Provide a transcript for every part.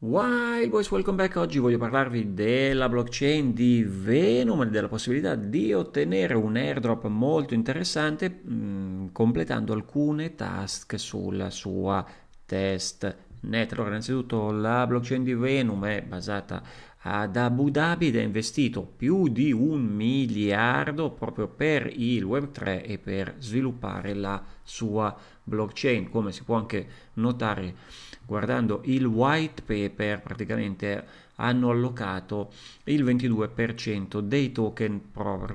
Wild Boys, welcome back. Oggi voglio parlarvi della blockchain di Venom e della possibilità di ottenere un airdrop molto interessante mh, mm, completando alcune task sulla sua testnet. Allora, innanzitutto la blockchain di Venom è basata ad Abu Dhabi ed è investito più di un miliardo proprio per il Web3 e per sviluppare la sua blockchain, come si può anche notare guardando il white paper praticamente hanno allocato il 22% dei token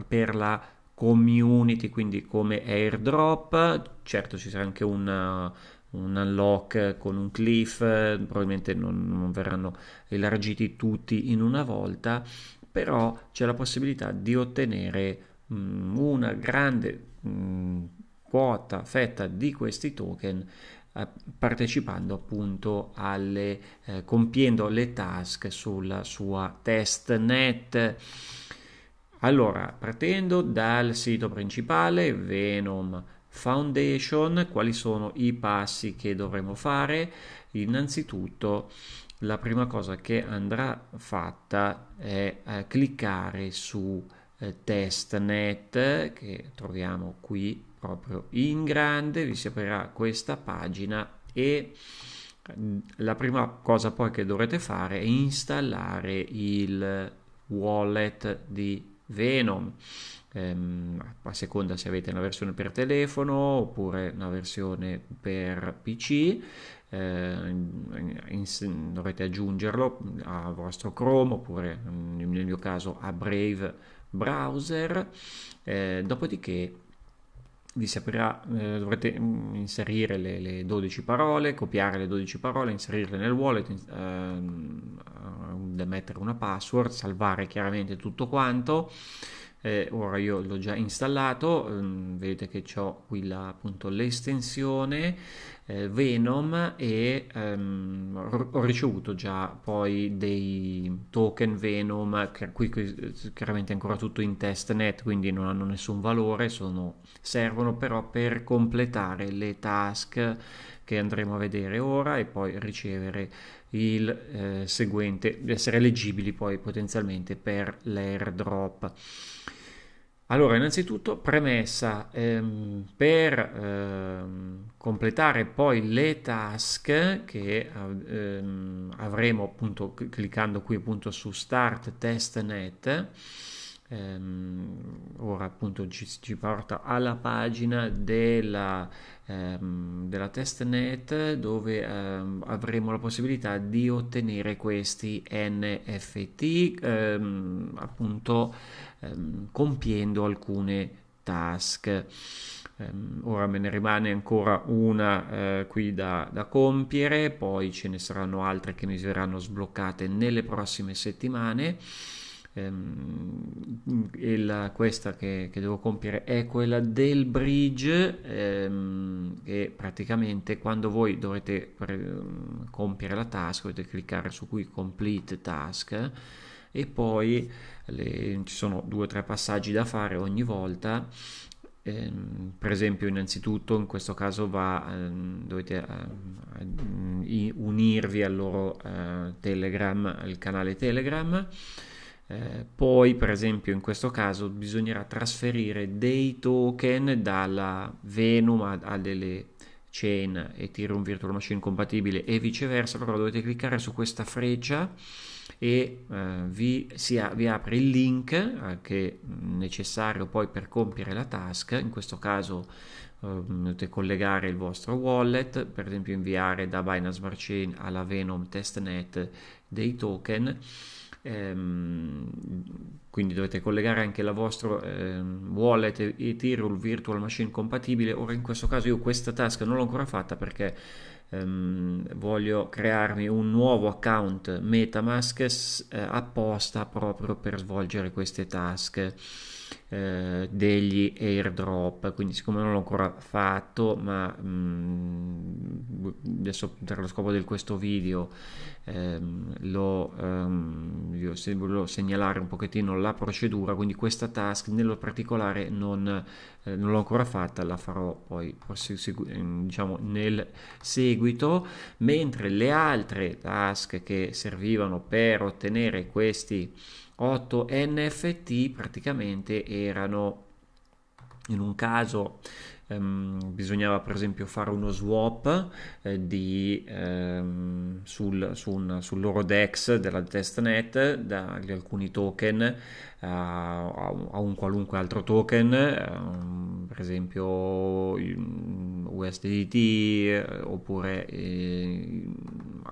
per la community, quindi come airdrop, certo ci sarà anche un un unlock con un cliff, probabilmente non, non verranno elargiti tutti in una volta, però c'è la possibilità di ottenere mh, mm, una grande mh, mm, quota, fetta di questi token eh, partecipando appunto alle eh, compiendo le task sulla sua testnet allora partendo dal sito principale venom Foundation, quali sono i passi che dovremo fare? Innanzitutto la prima cosa che andrà fatta è eh, cliccare su eh, testnet che troviamo qui proprio in grande, vi si aprirà questa pagina e mm, la prima cosa poi che dovrete fare è installare il wallet di Venom ehm, a seconda se avete una versione per telefono oppure una versione per PC. Ehm, in, in, dovrete aggiungerlo al vostro Chrome oppure mm, nel mio caso a Brave browser eh, dopodiché vi si aprirà eh, dovrete mm, inserire le, le, 12 parole copiare le 12 parole inserirle nel wallet ehm, mettere una password salvare chiaramente tutto quanto eh, ora io l'ho già installato ehm, vedete che ho qui la, appunto l'estensione eh, Venom e ehm, ho ricevuto già poi dei token Venom che qui, qui eh, chiaramente è ancora tutto in testnet quindi non hanno nessun valore sono, servono però per completare le task che andremo a vedere ora e poi ricevere il eh, seguente, essere leggibili poi potenzialmente per l'airdrop. Allora, innanzitutto premessa, ehm, per ehm, completare poi le task che ehm, avremo appunto cliccando qui appunto su Start Testnet, ehm, ora appunto ci, ci, porta alla pagina della, ehm, della testnet dove ehm, avremo la possibilità di ottenere questi NFT ehm, appunto ehm, compiendo alcune task ehm, ora me ne rimane ancora una eh, qui da, da, compiere, poi ce ne saranno altre che mi verranno sbloccate nelle prossime settimane ehm, la, questa che, che, devo compiere è quella del bridge ehm, che praticamente quando voi dovrete pre- compiere la task dovete cliccare su qui complete task e poi le, ci sono due o tre passaggi da fare ogni volta ehm, per esempio innanzitutto in questo caso va, ehm, dovete ehm, unirvi al loro eh, telegram al canale telegram eh, poi, per esempio, in questo caso bisognerà trasferire dei token dalla Venom a, delle chain Ethereum Virtual Machine compatibile e viceversa, però dovete cliccare su questa freccia e eh, vi, si, vi, apre il link eh, che è necessario poi per compiere la task, in questo caso ehm, dovete collegare il vostro wallet, per esempio inviare da Binance Smart Chain alla Venom testnet dei token Ehm, quindi dovete collegare anche la vostra eh, wallet Ethereum Virtual Machine compatibile. Ora in questo caso io questa task non l'ho ancora fatta perché ehm, voglio crearmi un nuovo account Metamask eh, apposta proprio per svolgere queste task eh, degli airdrop quindi siccome non l'ho ancora fatto ma mh, mm, adesso per lo scopo di questo video ehm, lo, ehm, se, volevo segnalare un pochettino la procedura quindi questa task nello particolare non, eh, non l'ho ancora fatta la farò poi ehm, diciamo nel seguito mentre le altre task che servivano per ottenere questi 8 NFT praticamente erano in un caso ehm, bisognava per esempio fare uno swap eh, di, ehm, sul, su un, sul loro DEX della testnet dagli alcuni token eh, a, un, a, un, qualunque altro token, ehm, per esempio mm, USDT eh, oppure eh,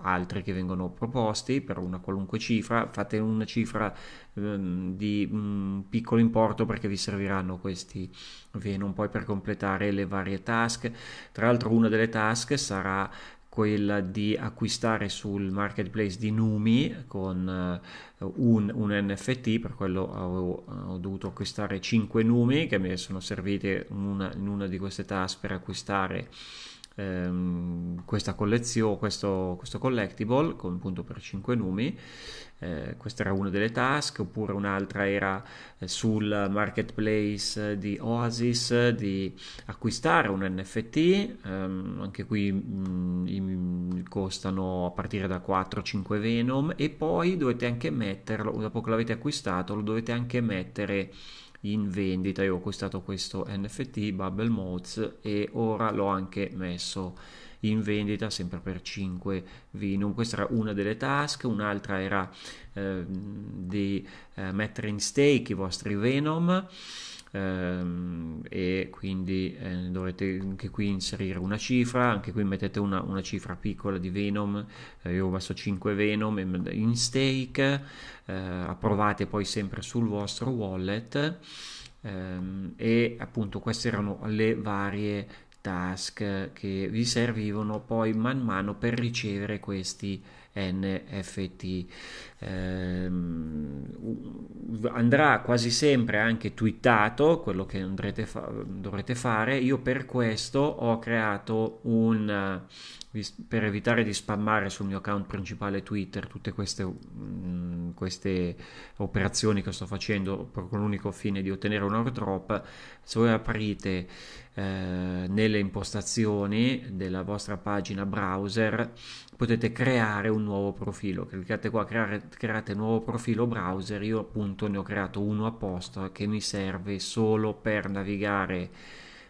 altri che vengono proposti per una qualunque cifra, fate una cifra um, di um, piccolo importo perché vi serviranno questi Venom poi per completare le varie task. Tra l'altro una delle task sarà quella di acquistare sul marketplace di Numi con eh, un, un NFT, per quello ho, ho dovuto acquistare 5 Numi che mi sono servite una, in una di queste task per acquistare ehm, questa collezione, questo, questo, collectible con appunto per 5 numi. Eh, questa era una delle task, oppure un'altra era eh, sul marketplace di Oasis di acquistare un NFT, ehm, anche qui mh, mm, costano a partire da 4-5 Venom e poi dovete anche metterlo, dopo che l'avete acquistato lo dovete anche mettere in vendita io ho acquistato questo NFT Bubble Mods e ora l'ho anche messo in vendita sempre per 5 Vinum. Questa era una delle task, un'altra era eh, di eh, mettere in stake i vostri Venom ehm, e quindi eh, dovrete anche qui inserire una cifra, anche qui mettete una, una cifra piccola di Venom, eh, io ho messo 5 Venom in stake, eh, approvate poi sempre sul vostro wallet ehm, e appunto queste erano le varie task che vi servivano poi man mano per ricevere questi NFT. Ehm, andrà quasi sempre anche twittato quello che fa- dovrete fare io per questo ho creato un per evitare di spammare sul mio account principale twitter tutte queste, mh, mm, queste operazioni che sto facendo con l'unico fine di ottenere un airdrop se voi aprite eh, nelle impostazioni della vostra pagina browser potete creare un nuovo profilo. Cliccate qua creare create nuovo profilo browser, io appunto ne ho creato uno apposta che mi serve solo per navigare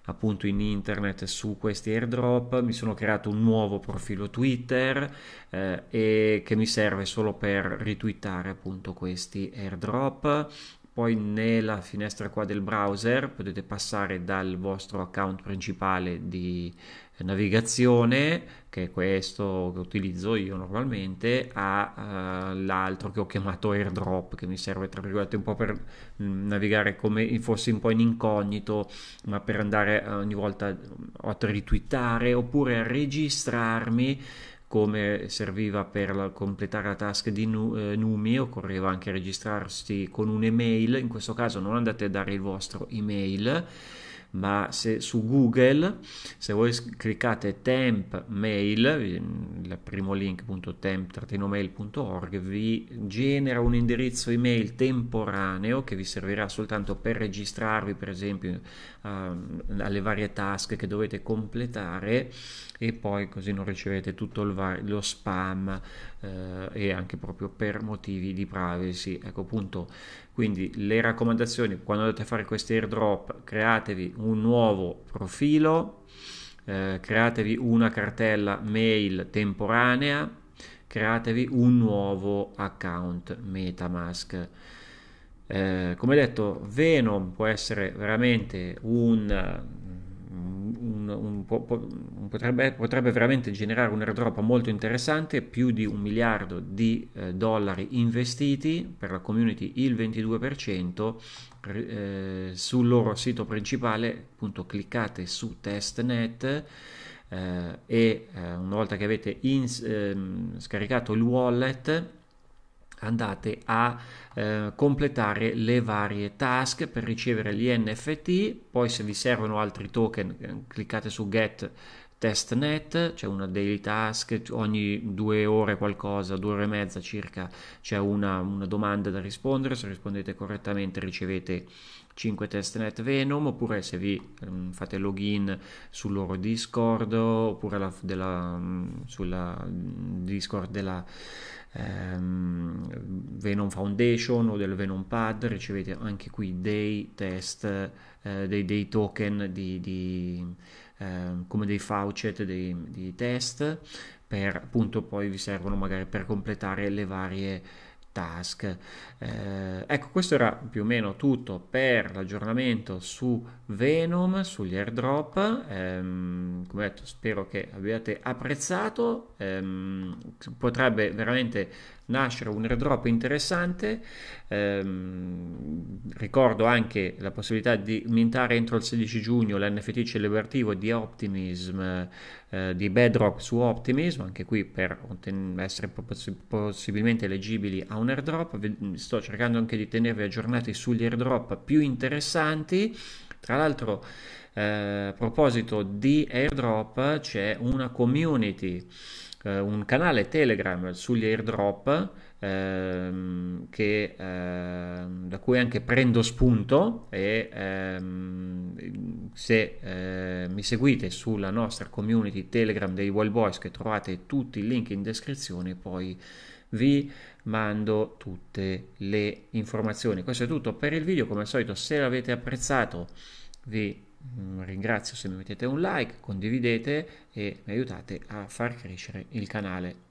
appunto in internet su questi airdrop, mi sono creato un nuovo profilo Twitter eh, e che mi serve solo per ritwittare appunto questi airdrop poi nella finestra qua del browser potete passare dal vostro account principale di eh, navigazione che è questo che utilizzo io normalmente all'altro eh, uh, che ho chiamato airdrop che mi serve tra virgolette un po' per mm, navigare come fosse un po' in incognito ma per andare eh, ogni volta mm, a retweetare oppure a registrarmi come serviva per la, completare la task di nu, eh, Numi, occorreva anche registrarsi con un'email, in questo caso non andate a dare il vostro email ma se su Google, se voi cliccate temp mail, il primo link appunto temp-mail.org vi genera un indirizzo email temporaneo che vi servirà soltanto per registrarvi per esempio um, alle varie task che dovete completare e poi così non riceverete tutto var- lo spam eh, e anche proprio per motivi di privacy. Ecco appunto, quindi le raccomandazioni quando andate a fare questi airdrop createvi un nuovo profilo, eh, createvi una cartella mail temporanea, createvi un nuovo account Metamask. Eh, come detto, Venom può essere veramente un un, un, potrebbe, potrebbe, veramente generare un airdrop molto interessante, più di un miliardo di eh, dollari investiti per la community il 22%, eh, sul loro sito principale appunto cliccate su testnet eh, e eh, una volta che avete in, ehm, scaricato il wallet andate a eh, completare le varie task per ricevere gli NFT, poi se vi servono altri token eh, cliccate su get testnet, c'è una daily task, ogni due ore qualcosa, due ore e mezza circa c'è una, una domanda da rispondere, se rispondete correttamente ricevete 5 testnet Venom oppure se vi um, fate login sul loro Discord oppure la, mm, sulla mm, Discord della ehm, Venom Foundation o del Venom Pad, ricevete anche qui dei test, eh, dei, dei, token di, di, eh, come dei faucet, dei, dei test, per appunto poi vi servono magari per completare le varie task. Eh, ecco, questo era più o meno tutto per l'aggiornamento su Venom, sugli airdrop. Ehm, come detto, spero che abbiate apprezzato. Ehm, potrebbe veramente nascere un airdrop interessante. Ehm, ricordo anche la possibilità di mintare entro il 16 giugno l'NFT celebrativo di Optimism, eh, di Bedrock su Optimism, anche qui per essere possibilmente leggibili a un airdrop. sto cercando anche di tenervi aggiornati sugli airdrop più interessanti. Tra l'altro, eh, a proposito di airdrop, c'è una community eh, un canale Telegram sugli airdrop ehm, che, ehm, da cui anche prendo spunto e ehm, se eh, mi seguite sulla nostra community Telegram dei Wild Boys che trovate tutti i link in descrizione poi vi mando tutte le informazioni questo è tutto per il video come al solito se l'avete apprezzato vi Mm, ringrazio se mi mettete un like, condividete e mi aiutate a far crescere il canale.